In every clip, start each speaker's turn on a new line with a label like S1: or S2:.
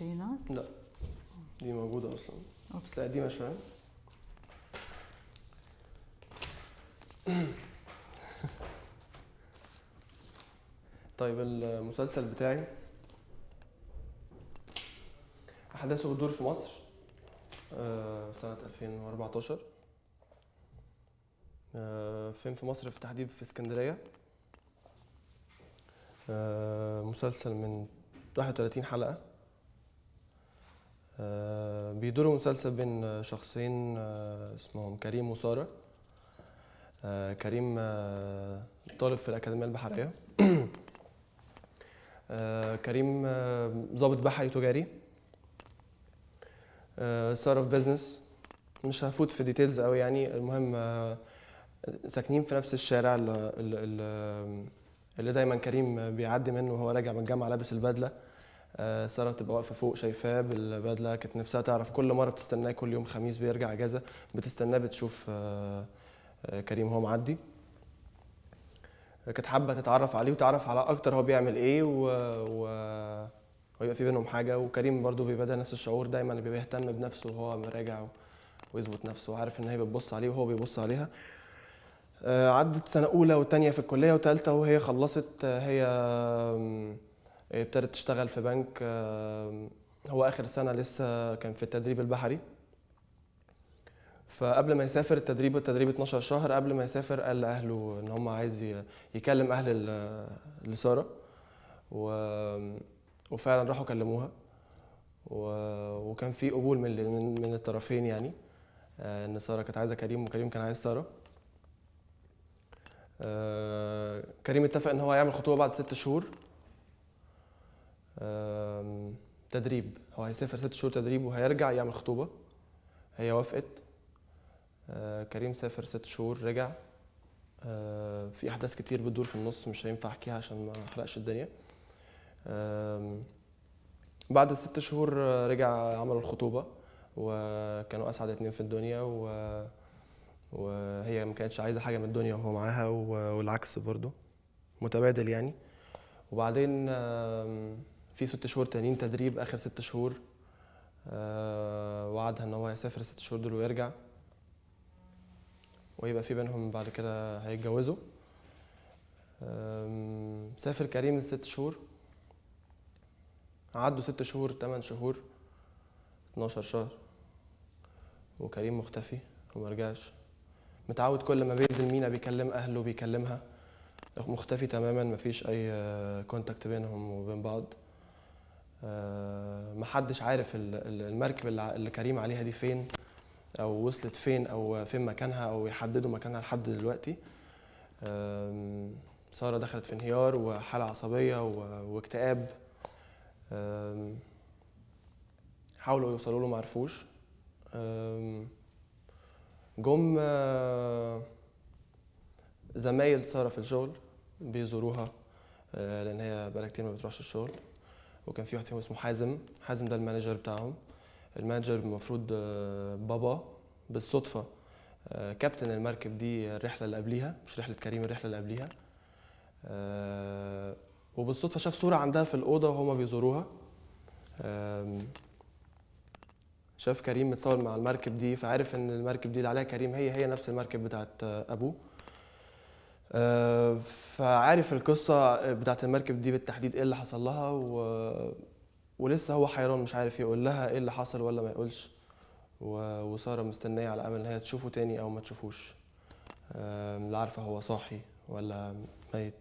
S1: الطحينه؟
S2: لا دي موجوده اصلا أوكي. بس قديمه شويه طيب المسلسل بتاعي احداثه بتدور في مصر آه، سنة 2014 آه، فين في مصر في تحديد في اسكندرية آه، مسلسل من 31 حلقة آه، بيدور مسلسل بين شخصين آه، اسمهم كريم وساره آه، كريم طالب في الاكاديميه البحريه كريم ضابط بحري تجاري ساره في بيزنس مش هفوت في ديتيلز قوي يعني المهم ساكنين في نفس الشارع اللي دايما كريم بيعدي منه وهو راجع من الجامعه لابس البدله آه، ساره بتبقى واقفه فوق شايفاه بالبدله كانت نفسها تعرف كل مره بتستناه كل يوم خميس بيرجع اجازه بتستناه بتشوف آه، آه، كريم هو معدي كانت حابه تتعرف عليه وتعرف على اكتر هو بيعمل ايه و... و... ويبقى في بينهم حاجه وكريم برضو بيبقى نفس الشعور دايما اللي بيهتم بنفسه وهو مراجع و... ويظبط نفسه وعارف ان هي بتبص عليه وهو بيبص عليها عدت سنه اولى وثانيه في الكليه وثالثه وهي خلصت هي ابتدت تشتغل في بنك هو اخر سنه لسه كان في التدريب البحري فقبل ما يسافر التدريب التدريب 12 شهر قبل ما يسافر قال لاهله ان هم عايز يكلم اهل لساره و... وفعلا راحوا كلموها و... وكان في قبول من من الطرفين يعني آه، ان ساره كانت عايزه كريم وكريم كان عايز ساره آه، كريم اتفق ان هو يعمل خطوبه بعد ست شهور تدريب هو هيسافر ست شهور تدريب وهيرجع يعمل خطوبة هي وافقت آه، كريم سافر ست شهور رجع آه، في أحداث كتير بتدور في النص مش هينفع أحكيها عشان ما أحرقش الدنيا بعد الست شهور آه، رجع عملوا الخطوبة وكانوا أسعد اتنين في الدنيا و... وهي ما كانتش عايزة حاجة من الدنيا وهو معاها والعكس برضه متبادل يعني وبعدين في ست شهور تانيين تدريب اخر ست شهور آه، وعدها ان هو هيسافر ست شهور دول ويرجع ويبقى في بينهم بعد كده هيتجوزوا سافر كريم الست شهور عدوا ست شهور تمن شهور اتناشر شهر وكريم مختفي ومرجعش متعود كل ما بينزل مينا بيكلم اهله بيكلمها مختفي تماما مفيش اي كونتاكت آه، بينهم وبين بعض آه، محدش عارف المركب اللي كريم عليها دي فين او وصلت فين او فين مكانها او يحددوا مكانها لحد دلوقتي ساره دخلت في انهيار وحاله عصبيه واكتئاب حاولوا يوصلوا له معرفوش جم آه، زمايل ساره في الشغل بيزوروها آه، لان هي بقالها كتير ما بتروحش الشغل وكان في واحد فيهم اسمه حازم حازم ده المانجر بتاعهم المانجر المفروض آه، بابا بالصدفه آه، كابتن المركب دي الرحله اللي قبليها مش رحله كريم الرحله اللي قبليها آه، وبالصدفه شاف صوره عندها في الاوضه وهما بيزوروها شاف كريم متصور مع المركب دي فعرف ان المركب دي اللي عليها كريم هي هي نفس المركب بتاعت ابوه آه، فعارف القصه بتاعت المركب دي بالتحديد ايه اللي حصل لها و... ولسه هو حيران مش عارف يقول لها ايه اللي حصل ولا ما يقولش وساره مستنيه على امل ان هي تشوفه تاني او ما تشوفوش آه، لا عارفه هو صاحي ولا ميت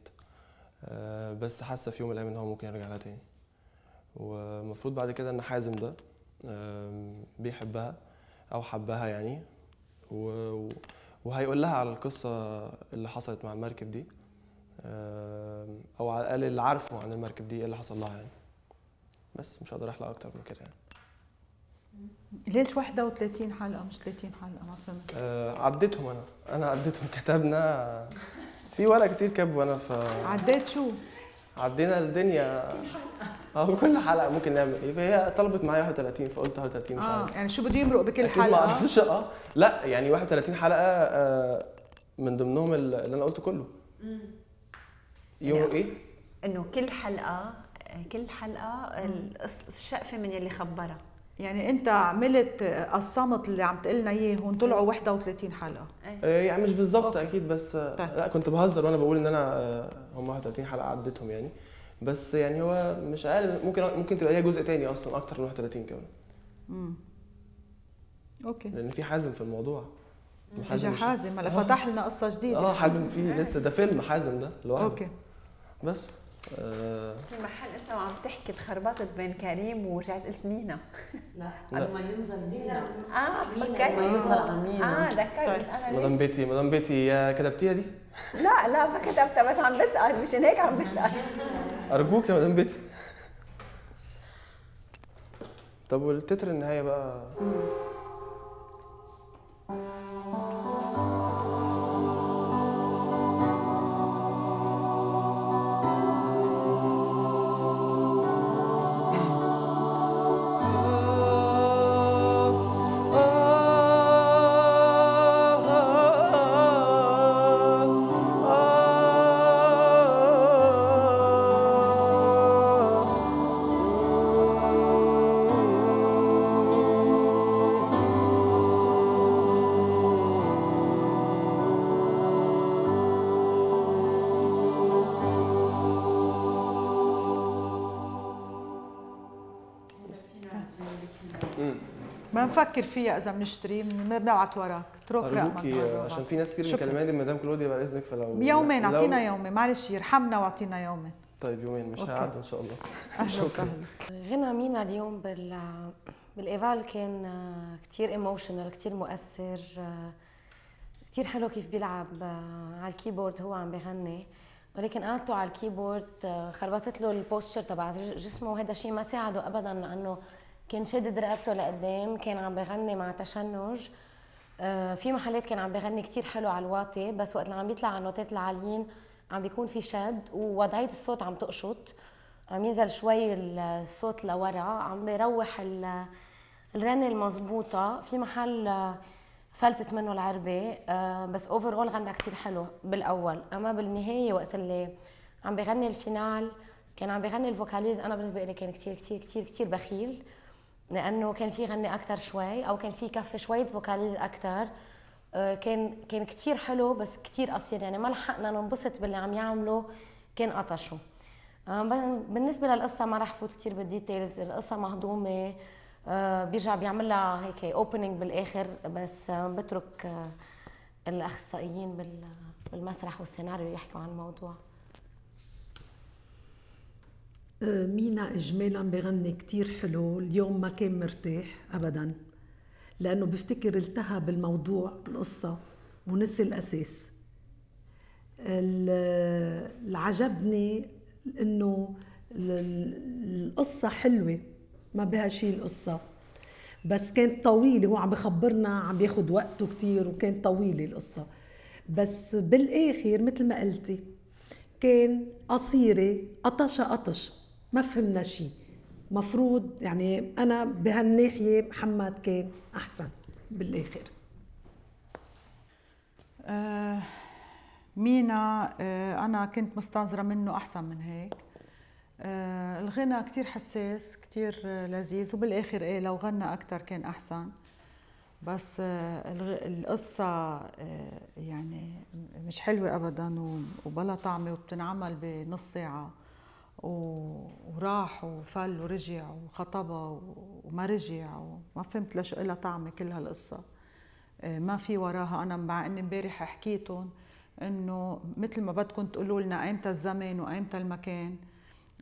S2: آه، بس حاسه في يوم من الايام ان هو ممكن يرجع لها تاني والمفروض بعد كده ان حازم ده بيحبها او حبها يعني و... وهيقول لها على القصه اللي حصلت مع المركب دي او على الاقل اللي عارفه عن المركب دي ايه اللي حصل لها يعني بس مش هقدر احلق اكتر من كده يعني
S1: ليش 31 حلقه مش 30 حلقه ما فهمت
S2: آه عديتهم انا انا عديتهم كتبنا في ورق كتير كاتبه انا ف
S1: عديت شو
S2: عدينا الدنيا اه كل حلقه ممكن نعمل ايه فهي طلبت معايا 31 فقلت 31 مش آه، عارف اه
S1: يعني شو بده
S3: يمرق بكل حلقه ما آه. اعرفش اه
S2: لا يعني 31 حلقه آه من ضمنهم اللي انا قلته كله امم يمرق يعني ايه؟
S3: انه كل حلقه آه، كل حلقه الشقفه من اللي خبرها يعني انت عملت
S1: قسمت اللي عم تقول لنا اياه هون طلعوا 31 حلقه
S2: ايه يعني مش بالظبط اكيد بس طيب. لا كنت بهزر وانا بقول ان انا هم 31 حلقه عدتهم يعني بس يعني هو مش اقل ممكن ممكن تبقى ليها جزء تاني اصلا اكتر من 31 كمان
S1: امم اوكي
S2: لان في حازم في الموضوع حازم مش حازم
S1: هلا آه. فتح لنا قصه جديده اه حازم في لسه ده
S2: فيلم حازم ده لوحده اوكي بس آه
S3: في محل انت وعم تحكي تخربطت بين كريم ورجعت قلت مينا لا قبل ما ينزل مينا اه فكرت ما ينزل مينا اه ذكرت طيب. انا مدام
S2: بيتي مدام بيتي كتبتيها
S3: دي؟ لا لا ما كتبتها بس عم بسال مشان هيك عم بسال
S2: ارجوك يا مدام بيتي طب والتتر النهايه بقى
S1: بنفكر فيها اذا بنشتري بنبعت وراك اترك رقمك عشان في ناس كثير مكلماني
S2: المدام مدام كلوديا بعد اذنك فلو يومين اعطينا يومين
S1: معلش يرحمنا واعطينا يومين
S2: طيب يومين مش هقعد ان شاء الله
S4: شكرا غنى مينا اليوم بال بالايفال كان كثير ايموشنال كثير مؤثر آه، كثير حلو كيف بيلعب آه، على الكيبورد هو عم بغني ولكن قعدته على الكيبورد آه، خربطت له البوستشر تبع جسمه وهذا الشيء ما ساعده ابدا لانه كان شادد رقبته لقدام كان عم بغني مع تشنج آه، في محلات كان عم بغني كتير حلو على الواطي بس وقت اللي عم بيطلع على النوتات العاليين عم بيكون في شد ووضعيه الصوت عم تقشط عم ينزل شوي الصوت لورا عم بيروح الرنه المضبوطه في محل آه، فلتت منه العربه آه، بس اوفر اول غنى كثير حلو بالاول اما بالنهايه وقت اللي عم بغني الفينال كان عم بغني الفوكاليز انا بالنسبه لي كان كثير كثير كثير كثير بخيل لانه كان في غني اكثر شوي او كان في كفي شوي فوكاليز اكثر آه، كان كان كثير حلو بس كثير قصير يعني ما لحقنا ننبسط باللي عم يعملوا كان قطشوا آه، بالنسبه للقصه ما راح فوت كثير بالديتيلز القصه مهضومه آه، بيرجع بيعمل لها هيك اوبننج بالاخر بس بترك الاخصائيين بالمسرح والسيناريو يحكوا عن الموضوع
S5: أه، مينا اجمالا بغني كتير حلو اليوم ما كان مرتاح ابدا لانه بفتكر التهى بالموضوع القصة ونسي الاساس اللي عجبني انه القصه حلوه ما بها شيء القصه بس كانت طويله هو عم بخبرنا عم بياخد وقته كتير وكانت طويله القصه بس بالاخر مثل ما قلتي كان قصيره قطشه قطشه ما فهمنا شيء مفروض يعني انا بهالناحيه محمد كان
S1: احسن بالاخر آه، مينا آه، انا كنت مستنظره منه احسن من هيك الغنى آه، كتير حساس كتير لذيذ وبالاخر ايه لو غنى اكثر كان احسن بس القصة يعني مش حلوة أبدا وبلا طعمة وبتنعمل بنص ساعة وراح وفل ورجع وخطبها وما رجع وما فهمت ليش إلها طعمة كل هالقصة آه، ما في وراها أنا مع إني امبارح حكيتهم إنه مثل ما بدكم تقولوا لنا أيمتى الزمن وأيمتى المكان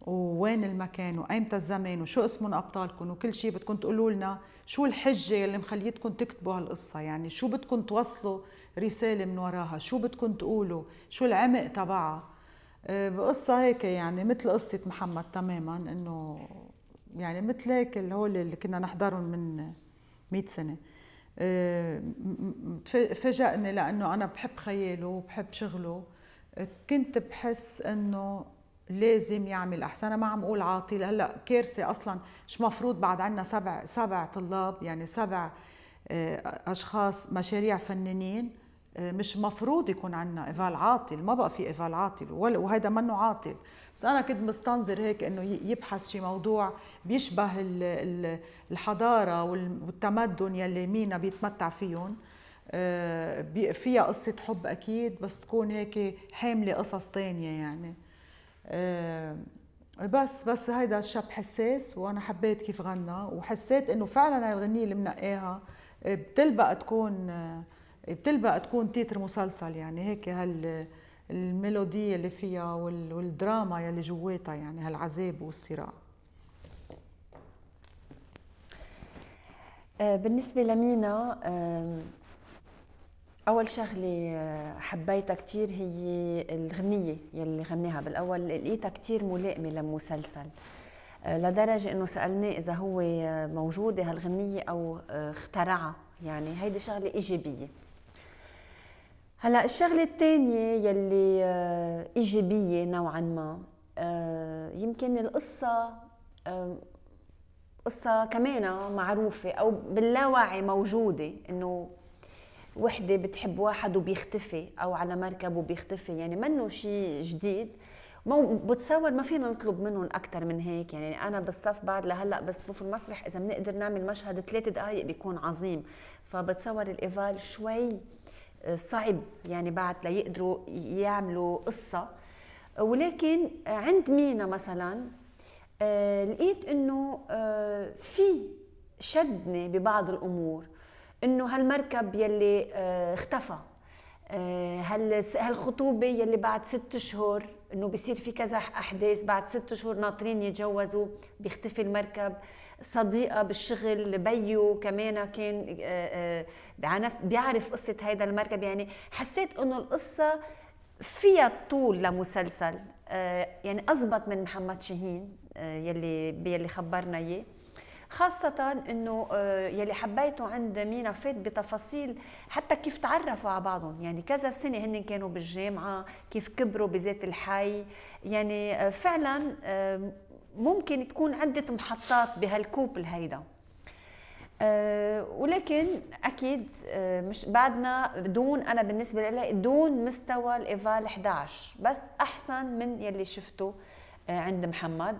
S1: ووين المكان وأيمتى الزمن وشو اسمهم أبطالكم وكل شيء بدكم تقولوا لنا شو الحجة اللي مخليتكم تكتبوا هالقصة يعني شو بدكم توصلوا رسالة من وراها شو بدكم تقولوا شو العمق تبعها آه، بقصة هيك يعني مثل قصة محمد تماما انه يعني مثل هيك اللي هو اللي كنا نحضرهم من 100 سنة آه، فاجأني لأنه أنا بحب خياله وبحب شغله آه، كنت بحس انه لازم يعمل احسن انا ما عم اقول عاطل هلا كارثه اصلا مش مفروض بعد عندنا سبع سبع طلاب يعني سبع اشخاص مشاريع فنانين آه، مش مفروض يكون عندنا ايفال عاطل ما بقى في ايفال عاطل وهذا منه عاطل بس انا كنت مستنظر هيك انه يبحث شي موضوع بيشبه الحضاره والتمدن يلي مينا بيتمتع فيهم آه، فيها قصة حب أكيد بس تكون هيك حاملة قصص تانية يعني آه، بس بس هيدا الشاب حساس وأنا حبيت كيف غنى وحسيت إنه فعلا هاي الغنية اللي منقاها بتلبق تكون بتلبق تكون تيتر مسلسل يعني هيك هال الميلودية اللي فيها والدراما يلي جواتها يعني هالعذاب والصراع
S3: آه، بالنسبة لمينا آه، أول شغلة آه، حبيتها كثير هي الغنية يلي غناها بالأول لقيتها كثير ملائمة لمسلسل لدرجة إنه سألناه إذا هو موجودة هالغنية أو اخترعها يعني هيدي شغلة إيجابية هلا الشغله الثانيه يلي آه، ايجابيه نوعا ما آه، يمكن القصه آه، قصه كمان معروفه او باللاوعي موجوده انه وحده بتحب واحد وبيختفي او على مركب وبيختفي يعني منه شيء جديد مو بتصور ما فينا نطلب منهم اكثر من هيك يعني انا بالصف بعد لهلا بصفوف المسرح اذا بنقدر نعمل مشهد ثلاث دقائق بيكون عظيم فبتصور الايفال شوي صعب يعني بعد ليقدروا يعملوا قصه ولكن عند مينا مثلا آه، لقيت انه آه، في شدني ببعض الامور انه هالمركب يلي آه، اختفى هالخطوبه يلي بعد ست شهور انه بصير في كذا احداث بعد ست شهور ناطرين يتجوزوا بيختفي المركب صديقه بالشغل بيو كمان كان آه، آه، بيعرف قصه هيدا المركب يعني حسيت انه القصه فيها طول لمسلسل آه، يعني اضبط من محمد شاهين يلي يلي خبرنا اياه خاصة انه يلي حبيته عند مينا فات بتفاصيل حتى كيف تعرفوا على بعضهم، يعني كذا سنة هن كانوا بالجامعة، كيف كبروا بذات الحي، يعني فعلا ممكن تكون عدة محطات بهالكوب الهيدا آه، ولكن اكيد آه، مش بعدنا دون انا بالنسبه لي دون مستوى الايفال 11 بس احسن من يلي شفته آه، عند محمد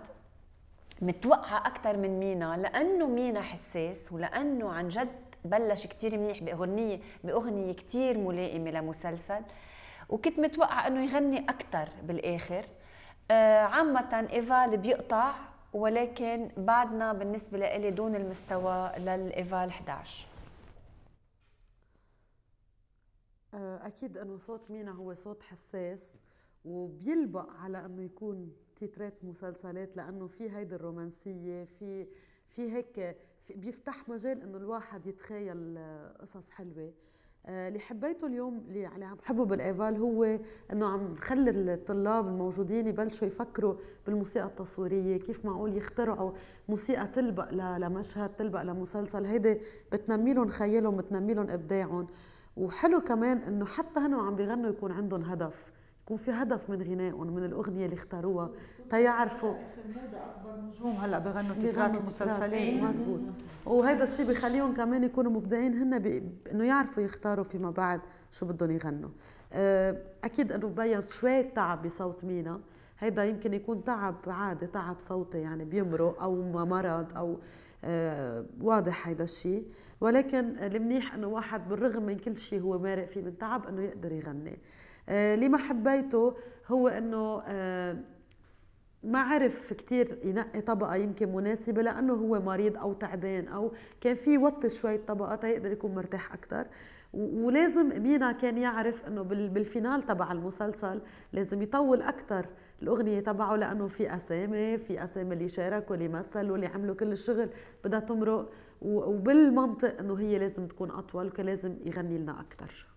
S3: متوقعة أكثر من مينا لأنه مينا حساس ولأنه عن جد بلش كتير منيح بأغنية بأغنية كتير ملائمة لمسلسل وكنت متوقعة أنه يغني أكثر بالآخر آه، عامة ايفال بيقطع ولكن بعدنا بالنسبة لإلي دون المستوى للإيفال 11
S5: آه، أكيد أنه صوت مينا هو صوت حساس وبيلبق على أنه يكون تيترات مسلسلات لأنه في هيدي الرومانسية في في هيك بيفتح مجال أنه الواحد يتخيل آه، قصص حلوة آه، اللي حبيته اليوم اللي يعني عم حبه بالايفال هو انه عم نخلي الطلاب الموجودين يبلشوا يفكروا بالموسيقى التصويريه كيف معقول يخترعوا موسيقى تلبق لمشهد تلبق لمسلسل هيدي بتنمي لهم خيالهم بتنمي لهم ابداعهم وحلو كمان انه حتى هن عم بيغنوا يكون عندهم هدف يكون في هدف من غنائهم من الاغنيه اللي اختاروها تيعرفوا
S1: اكبر نجوم هلا بغنوا تيغات المسلسلين إيه، مزبوط
S5: وهذا الشيء بخليهم كمان يكونوا مبدعين هن بأنه انه يعرفوا يختاروا فيما بعد شو بدهم يغنوا آه، اكيد انه بيّن شوي تعب بصوت مينا هيدا يمكن يكون تعب عادي تعب صوتي يعني بيمرق او مرض او آه واضح هيدا الشيء ولكن المنيح انه واحد بالرغم من كل شيء هو مارق فيه من تعب انه يقدر يغني آه، اللي ما حبيته هو انه آه، ما عرف كتير ينقي طبقة يمكن مناسبة لأنه هو مريض أو تعبان أو كان في يوطي شوية طبقة يقدر يكون مرتاح أكتر ولازم مينا كان يعرف انه بالفينال تبع المسلسل لازم يطول اكثر الاغنيه تبعه لانه في اسامي في اسامي اللي شاركوا اللي مثلوا اللي عملوا كل الشغل بدها تمرق وبالمنطق انه هي لازم تكون اطول وكان لازم يغني لنا اكثر